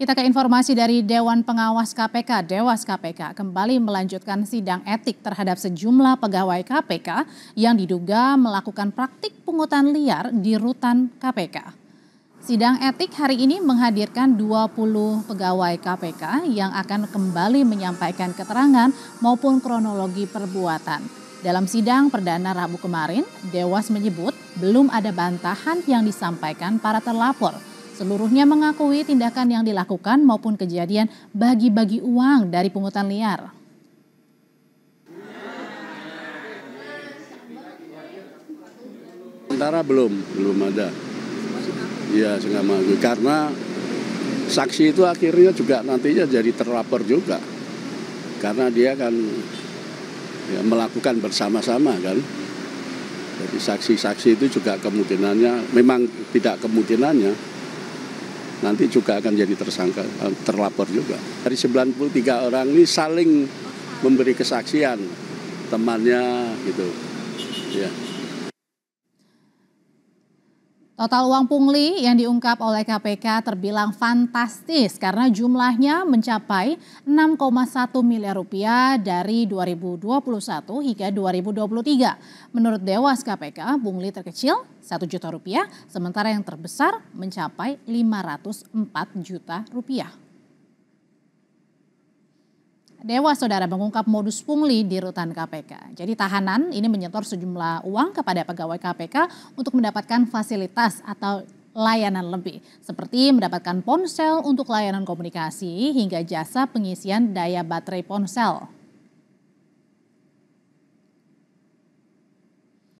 Kita ke informasi dari Dewan Pengawas KPK. Dewas KPK kembali melanjutkan sidang etik terhadap sejumlah pegawai KPK yang diduga melakukan praktik pungutan liar di rutan KPK. Sidang etik hari ini menghadirkan 20 pegawai KPK yang akan kembali menyampaikan keterangan maupun kronologi perbuatan. Dalam sidang perdana Rabu kemarin, Dewas menyebut belum ada bantahan yang disampaikan para terlapor – Seluruhnya mengakui tindakan yang dilakukan maupun kejadian bagi-bagi uang dari pungutan liar. Sementara belum, belum ada. Iya, sehingga mengakui. Karena saksi itu akhirnya juga nantinya jadi terlapor juga karena dia kan ya, melakukan bersama-sama kan jadi saksi-saksi itu juga kemungkinannya memang tidak kemungkinannya nanti juga akan jadi tersangka eh, terlapor juga. Dari 93 orang ini saling memberi kesaksian temannya gitu. Ya. Total uang pungli yang diungkap oleh KPK terbilang fantastis karena jumlahnya mencapai 6,1 miliar rupiah dari 2021 hingga 2023. Menurut Dewas KPK, pungli terkecil 1 juta rupiah, sementara yang terbesar mencapai 504 juta rupiah. Dewa Saudara mengungkap modus pungli di rutan KPK. Jadi tahanan ini menyetor sejumlah uang kepada pegawai KPK untuk mendapatkan fasilitas atau layanan lebih, seperti mendapatkan ponsel untuk layanan komunikasi hingga jasa pengisian daya baterai ponsel.